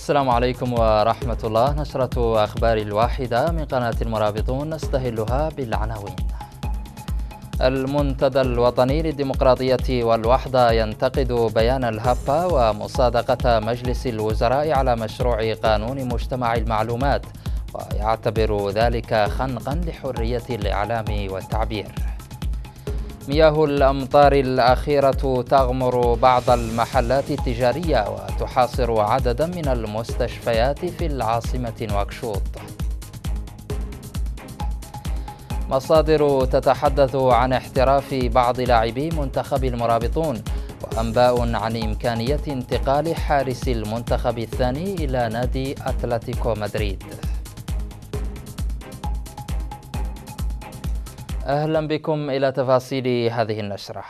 السلام عليكم ورحمة الله نشرة أخبار الواحدة من قناة المرابطون نستهلها بالعناوين المنتدى الوطني للديمقراطية والوحدة ينتقد بيان الهبة ومصادقة مجلس الوزراء على مشروع قانون مجتمع المعلومات ويعتبر ذلك خنقا لحرية الإعلام والتعبير مياه الأمطار الأخيرة تغمر بعض المحلات التجارية وتحاصر عددا من المستشفيات في العاصمة نواكشوط مصادر تتحدث عن احتراف بعض لاعبي منتخب المرابطون وأنباء عن إمكانية انتقال حارس المنتخب الثاني إلى نادي أتلتيكو مدريد أهلا بكم إلى تفاصيل هذه النشرة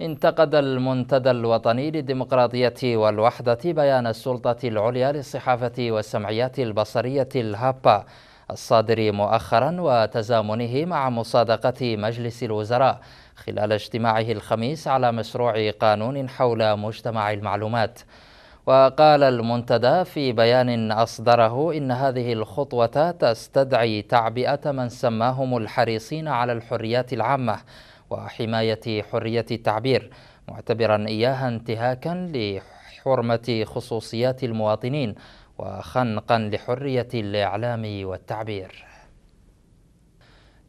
انتقد المنتدى الوطني للديمقراطية والوحدة بيان السلطة العليا للصحافة والسمعيات البصرية الهابا الصادر مؤخرا وتزامنه مع مصادقة مجلس الوزراء خلال اجتماعه الخميس على مشروع قانون حول مجتمع المعلومات وقال المنتدى في بيان أصدره إن هذه الخطوة تستدعي تعبئة من سماهم الحريصين على الحريات العامة وحماية حرية التعبير معتبرا إياها انتهاكا لحرمة خصوصيات المواطنين وخنقا لحرية الإعلام والتعبير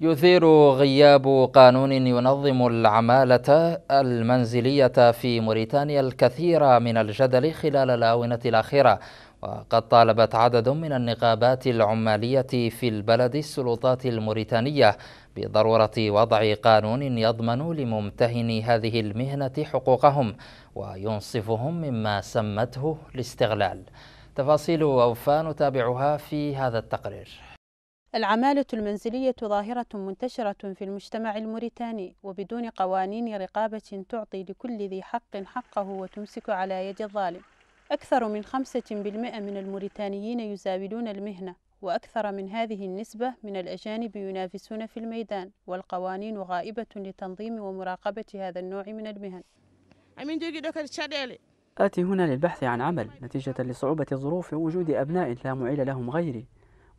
يثير غياب قانون ينظم العمالة المنزلية في موريتانيا الكثير من الجدل خلال الآونة الأخيرة وقد طالبت عدد من النقابات العمالية في البلد السلطات الموريتانية بضرورة وضع قانون يضمن لممتهني هذه المهنة حقوقهم وينصفهم مما سمته الاستغلال تفاصيل أوفى نتابعها في هذا التقرير العمالة المنزلية ظاهرة منتشرة في المجتمع الموريتاني وبدون قوانين رقابة تعطي لكل ذي حق حقه وتمسك على يد الظالم أكثر من خمسة بالمئة من الموريتانيين يزاولون المهنة وأكثر من هذه النسبة من الأجانب ينافسون في الميدان والقوانين غائبة لتنظيم ومراقبة هذا النوع من المهن آتي هنا للبحث عن عمل نتيجة لصعوبة الظروف ووجود أبناء لا معيل لهم غيري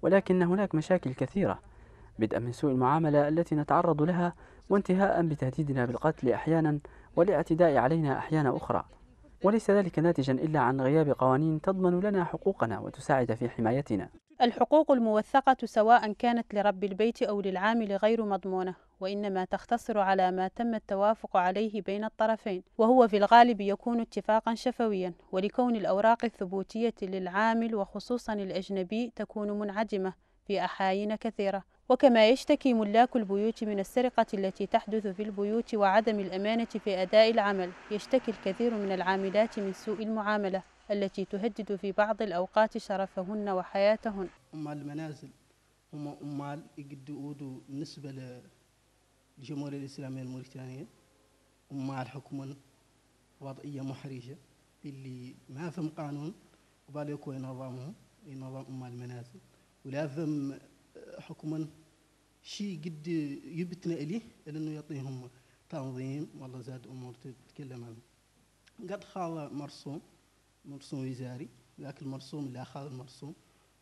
ولكن هناك مشاكل كثيرة بدءا من سوء المعاملة التي نتعرض لها وانتهاء بتهديدنا بالقتل أحيانا والاعتداء علينا أحيانا أخرى وليس ذلك ناتجا إلا عن غياب قوانين تضمن لنا حقوقنا وتساعد في حمايتنا الحقوق الموثقة سواء كانت لرب البيت أو للعامل غير مضمونة وإنما تختصر على ما تم التوافق عليه بين الطرفين وهو في الغالب يكون اتفاقا شفويا ولكون الأوراق الثبوتية للعامل وخصوصا الأجنبي تكون منعدمة في أحاين كثيرة وكما يشتكي ملاك البيوت من السرقة التي تحدث في البيوت وعدم الأمانة في أداء العمل يشتكي الكثير من العاملات من سوء المعاملة التي تهدد في بعض الأوقات شرفهن وحياتهن أم المنازل هم أمال يقدوا أودوا بالنسبة للجمهورية الإسلامية الموريتانية أمال حكم وضعية محرجة اللي ما فهم قانون وبالي يكون نظامهم نظام أمال المنازل ولا فهم آه، حكما شيء قد يبتنا إليه لأنه يعطيهم تنظيم والله زاد أمور تتكلم عنه قد خال مرسوم مرسوم وزاري ذاك المرسوم لا خال المرسوم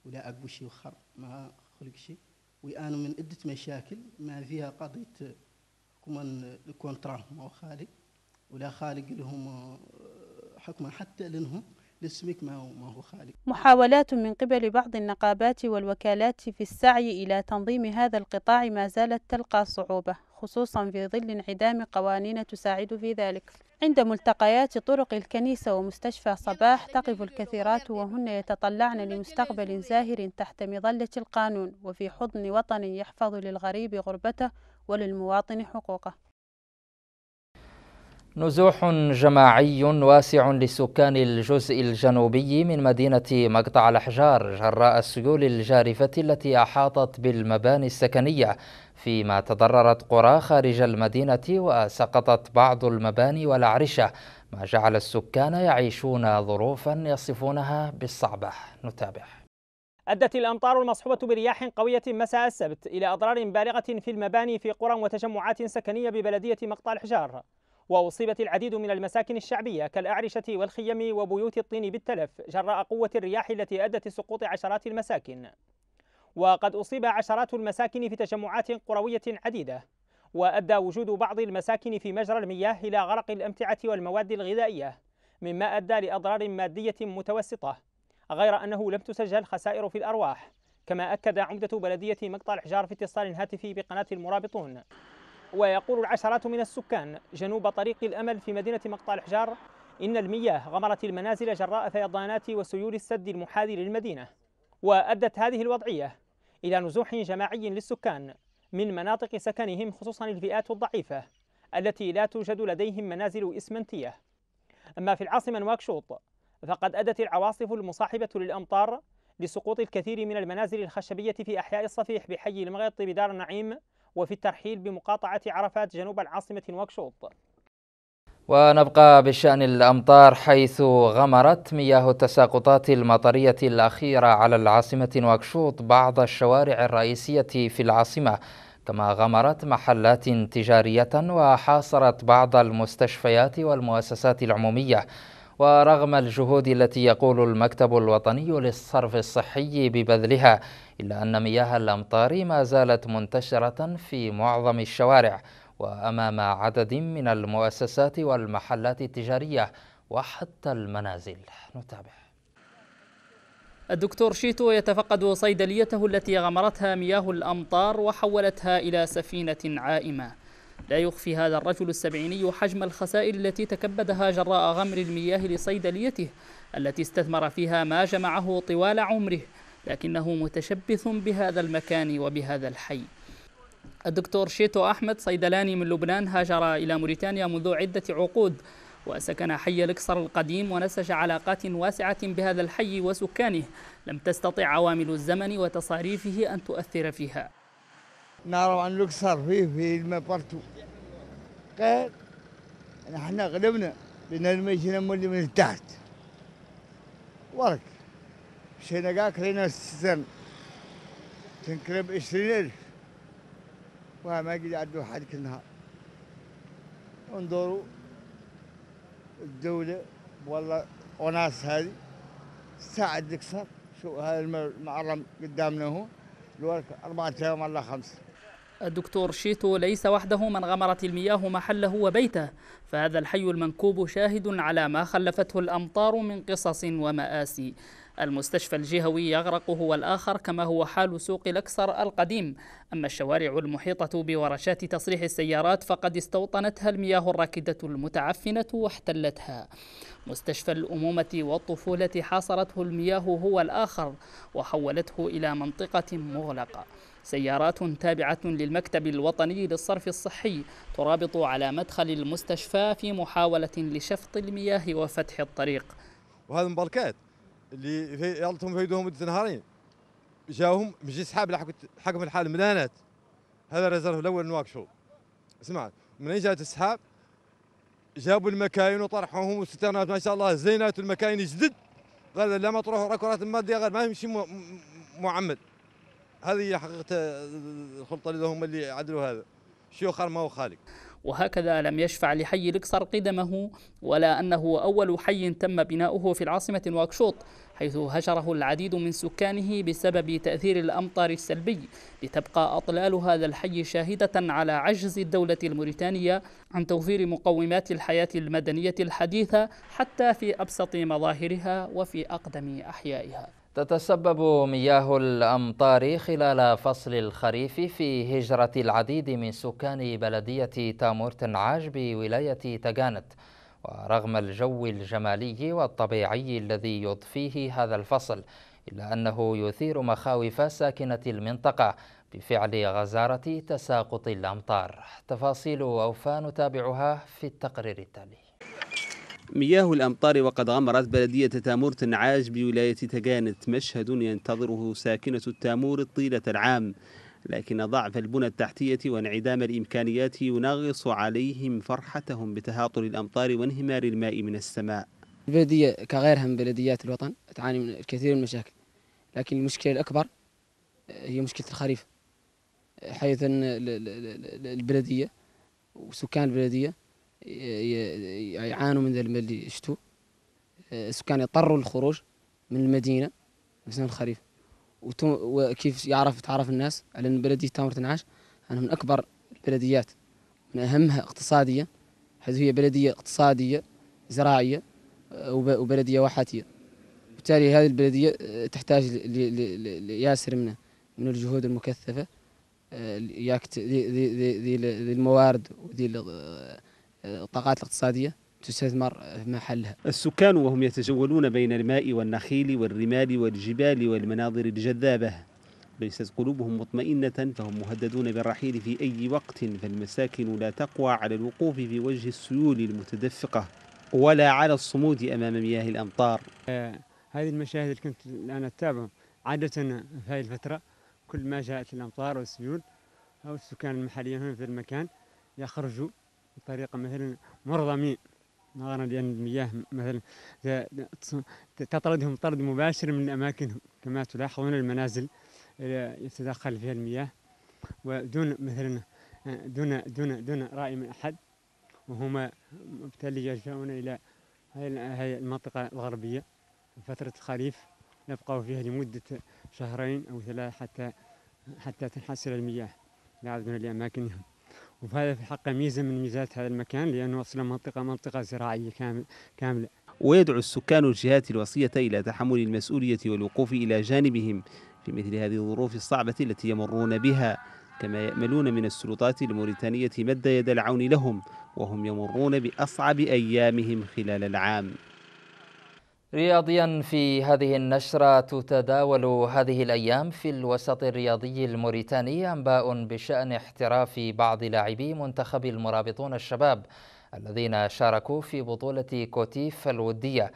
ولا أقوى شيء وخر ما خلق شيء ويعانوا من عدة مشاكل ما فيها قضية حكما الكونترا ما خالق ولا خالق لهم آه، حكما حتى لهم لاسمك ما هو ما هو خالق. محاولات من قبل بعض النقابات والوكالات في السعي الى تنظيم هذا القطاع ما زالت تلقى صعوبه خصوصا في ظل انعدام قوانين تساعد في ذلك. عند ملتقيات طرق الكنيسة ومستشفى صباح تقف الكثيرات وهن يتطلعن لمستقبل زاهر تحت مظلة القانون وفي حضن وطن يحفظ للغريب غربته وللمواطن حقوقه نزوح جماعي واسع لسكان الجزء الجنوبي من مدينة مقطع الأحجار جراء السيول الجارفة التي أحاطت بالمباني السكنية فيما تضررت قرى خارج المدينة وسقطت بعض المباني والأعرشة ما جعل السكان يعيشون ظروفا يصفونها بالصعبة نتابع أدت الأمطار المصحوبة برياح قوية مساء السبت إلى أضرار بالغة في المباني في قرى وتجمعات سكنية ببلدية مقطع الحجار وأصيبت العديد من المساكن الشعبية كالأعرشة والخيم وبيوت الطين بالتلف جراء قوة الرياح التي أدت لسقوط عشرات المساكن وقد أصيب عشرات المساكن في تجمعات قروية عديدة وأدى وجود بعض المساكن في مجرى المياه إلى غرق الأمتعة والمواد الغذائية مما أدى لأضرار مادية متوسطة غير أنه لم تسجل خسائر في الأرواح كما أكد عمدة بلدية مقطع الحجار في اتصال هاتفي بقناة المرابطون ويقول العشرات من السكان جنوب طريق الأمل في مدينة مقطع الحجار إن المياه غمرت المنازل جراء فيضانات وسيول السد المحاذي للمدينة وأدت هذه الوضعية إلى نزوح جماعي للسكان من مناطق سكنهم خصوصا الفئات الضعيفة التي لا توجد لديهم منازل إسمنتية أما في العاصمة نواكشوط فقد أدت العواصف المصاحبة للأمطار لسقوط الكثير من المنازل الخشبية في أحياء الصفيح بحي المغيط بدار النعيم وفي الترحيل بمقاطعة عرفات جنوب العاصمة نواكشوط ونبقى بشأن الأمطار حيث غمرت مياه التساقطات المطرية الأخيرة على العاصمة نواكشوط بعض الشوارع الرئيسية في العاصمة كما غمرت محلات تجارية وحاصرت بعض المستشفيات والمؤسسات العمومية ورغم الجهود التي يقول المكتب الوطني للصرف الصحي ببذلها إلا أن مياه الأمطار ما زالت منتشرة في معظم الشوارع وأمام عدد من المؤسسات والمحلات التجارية وحتى المنازل نتابع الدكتور شيتو يتفقد صيدليته التي غمرتها مياه الأمطار وحولتها إلى سفينة عائمة لا يخفي هذا الرجل السبعيني حجم الخسائر التي تكبدها جراء غمر المياه لصيدليته التي استثمر فيها ما جمعه طوال عمره لكنه متشبث بهذا المكان وبهذا الحي الدكتور شيتو أحمد صيدلاني من لبنان هاجر إلى موريتانيا منذ عدة عقود وسكن حي الإكسر القديم ونسج علاقات واسعة بهذا الحي وسكانه لم تستطع عوامل الزمن وتصاريفه أن تؤثر فيها نرى عن الإكسر فيه في المبرتو قال نحن غلبنا لأن المجنة من تحت ورك مشينا كاع كرينا السن تنكرب وها وما قد عندو حد كل نهار الدولة والله وناس هذه ساعد اكثر شو هذا المعرم قدامنا هو دولك أربعة أيام ولا خمسة الدكتور شيتو ليس وحده من غمرت المياه محله وبيته فهذا الحي المنكوب شاهد على ما خلفته الأمطار من قصص ومآسي المستشفى الجهوي يغرق هو الآخر كما هو حال سوق الأكسر القديم أما الشوارع المحيطة بورشات تصريح السيارات فقد استوطنتها المياه الراكدة المتعفنة واحتلتها مستشفى الأمومة والطفولة حاصرته المياه هو الآخر وحولته إلى منطقة مغلقة سيارات تابعة للمكتب الوطني للصرف الصحي ترابط على مدخل المستشفى في محاولة لشفط المياه وفتح الطريق وهذا مباركات اللي في يلطم فيدوهم مده نهارين جاهم مجي سحاب حكم الحال ملانات هذا الريزرف الاول نواكشو اسمع منين جات السحاب جابوا المكاين وطرحوهم وستانات ما شاء الله زينات المكاين جدد قال لا ما تروحوا راكو راس الماديه غير ما يمشي معمد هذه هي حقيقه الخلطه اللي هم اللي عدلوا هذا شيوخ ما هو خالق وهكذا لم يشفع لحي الإكسر قدمه ولا أنه أول حي تم بناؤه في العاصمة نواكشوط حيث هجره العديد من سكانه بسبب تأثير الأمطار السلبي لتبقى أطلال هذا الحي شاهدة على عجز الدولة الموريتانية عن توفير مقومات الحياة المدنية الحديثة حتى في أبسط مظاهرها وفي أقدم أحيائها تتسبب مياه الأمطار خلال فصل الخريف في هجرة العديد من سكان بلدية تامورتن عاج بولاية تجانت ورغم الجو الجمالي والطبيعي الذي يضفيه هذا الفصل إلا أنه يثير مخاوف ساكنة المنطقة بفعل غزارة تساقط الأمطار تفاصيل أوفى نتابعها في التقرير التالي مياه الأمطار وقد غمرت بلدية تامور تنعاج بولاية تجانت مشهد ينتظره ساكنة التامور طيلة العام لكن ضعف البنى التحتية وانعدام الإمكانيات ينغص عليهم فرحتهم بتهاطل الأمطار وانهمار الماء من السماء البلدية كغيرها من بلديات الوطن تعاني من الكثير من المشاكل لكن المشكلة الأكبر آه، هي مشكلة الخريف آه، حيث أن البلدية وسكان البلدية آه، يعانوا من الماء اللي السكان يضطروا للخروج من المدينة بسبب الخريف وكيف يعرف تعرف الناس على أن بلدية تامر تنعاش أنا من أكبر البلديات من أهمها اقتصادية حيث هي بلدية اقتصادية زراعية آه، وبلدية واحاتية وبالتالي هذه البلدية آه، تحتاج لياسر من من الجهود المكثفة آه، الموارد وذي الطاقات الاقتصادية تستثمر محلها السكان وهم يتجولون بين الماء والنخيل والرمال والجبال والمناظر الجذابة ليست قلوبهم مطمئنة فهم مهددون بالرحيل في أي وقت فالمساكن لا تقوى على الوقوف في وجه السيول المتدفقة ولا على الصمود أمام مياه الأمطار آه، هذه المشاهد اللي كنت الآن أتابعها عادة في هذه الفترة كل ما جاءت الأمطار والسيول أو السكان المحليين هنا في المكان يخرجوا بطريقة مثلا مرضمين نظرا لأن المياه مثلا تطردهم طرد مباشر من أماكنهم كما تلاحظون المنازل يتدخل فيها المياه ودون مثلا دون دون دون رأي من أحد وهما بالتالي يلجؤون إلى هذه المنطقة الغربية فترة الخريف يبقوا فيها لمدة شهرين أو ثلاثة حتى حتى تنحسر المياه يعودون لأماكنهم وهذا في الحقيقه ميزة من ميزات هذا المكان لأنه أصلا منطقة منطقة زراعية كاملة ويدعو السكان الجهات الوصية إلى تحمل المسؤولية والوقوف إلى جانبهم في مثل هذه الظروف الصعبة التي يمرون بها كما يأملون من السلطات الموريتانية مد يد العون لهم وهم يمرون بأصعب أيامهم خلال العام رياضيا في هذه النشرة تتداول هذه الأيام في الوسط الرياضي الموريتاني أنباء بشأن احتراف بعض لاعبي منتخب المرابطون الشباب الذين شاركوا في بطولة كوتيف الودية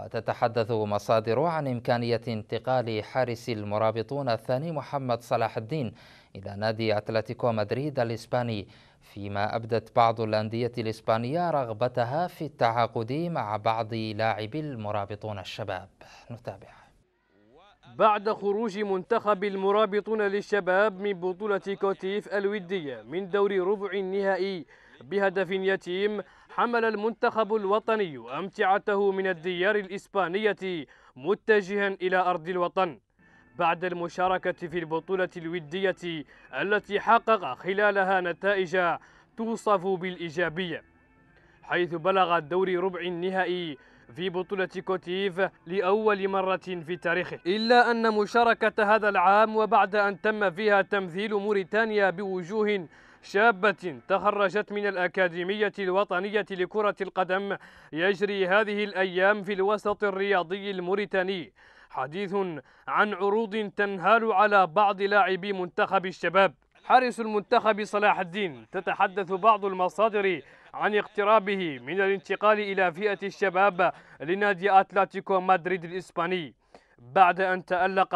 وتتحدث مصادر عن إمكانية انتقال حارس المرابطون الثاني محمد صلاح الدين إلى نادي أتلتيكو مدريد الإسباني فيما أبدت بعض الأندية الإسبانية رغبتها في التعاقد مع بعض لاعبي المرابطون الشباب نتابع بعد خروج منتخب المرابطون للشباب من بطولة كوتيف الودية من دور ربع النهائي بهدف يتيم حمل المنتخب الوطني أمتعته من الديار الإسبانية متجها إلى أرض الوطن بعد المشاركة في البطولة الودية التي حقق خلالها نتائج توصف بالإيجابية حيث بلغ الدور ربع النهائي في بطولة كوتيف لأول مرة في تاريخه إلا أن مشاركة هذا العام وبعد أن تم فيها تمثيل موريتانيا بوجوه شابة تخرجت من الأكاديمية الوطنية لكرة القدم يجري هذه الأيام في الوسط الرياضي الموريتاني حديث عن عروض تنهال على بعض لاعبي منتخب الشباب حارس المنتخب صلاح الدين تتحدث بعض المصادر عن اقترابه من الانتقال إلى فئة الشباب لنادي أتلتيكو مدريد الإسباني بعد أن تألق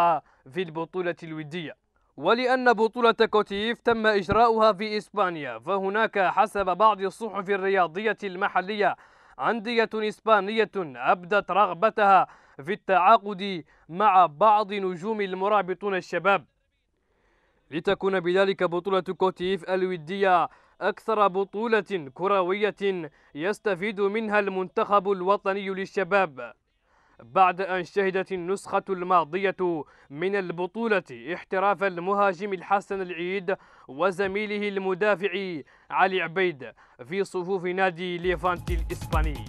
في البطولة الودية ولأن بطولة كوتيف تم إجراؤها في إسبانيا فهناك حسب بعض الصحف الرياضية المحلية أندية إسبانية أبدت رغبتها في التعاقد مع بعض نجوم المرابطون الشباب لتكون بذلك بطولة كوتيف الودية أكثر بطولة كروية يستفيد منها المنتخب الوطني للشباب بعد أن شهدت النسخة الماضية من البطولة احتراف المهاجم الحسن العيد وزميله المدافع علي عبيد في صفوف نادي ليفانتي الإسباني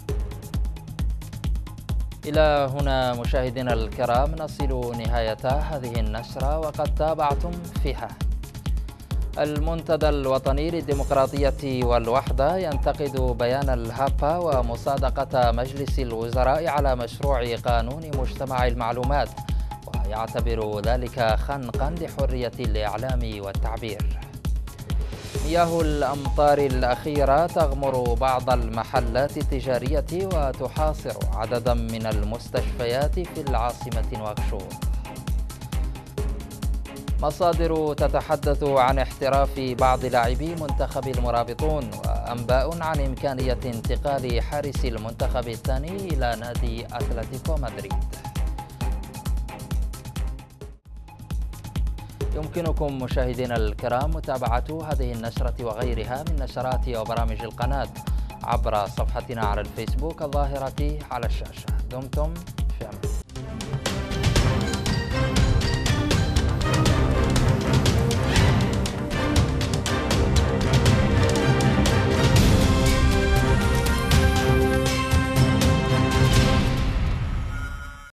إلى هنا مشاهدينا الكرام نصل نهاية هذه النشرة وقد تابعتم فيها المنتدى الوطني للديمقراطية والوحدة ينتقد بيان الهابا ومصادقة مجلس الوزراء على مشروع قانون مجتمع المعلومات ويعتبر ذلك خنقا لحرية الإعلام والتعبير مياه الأمطار الأخيرة تغمر بعض المحلات التجارية وتحاصر عددا من المستشفيات في العاصمة نواكشوط مصادر تتحدث عن احتراف بعض لاعبي منتخب المرابطون وأنباء عن إمكانية انتقال حارس المنتخب الثاني إلى نادي أتلتيكو مدريد يمكنكم مشاهدينا الكرام متابعة هذه النشرة وغيرها من نشرات وبرامج القناة عبر صفحتنا على الفيسبوك الظاهرة على الشاشة دمتم في أمان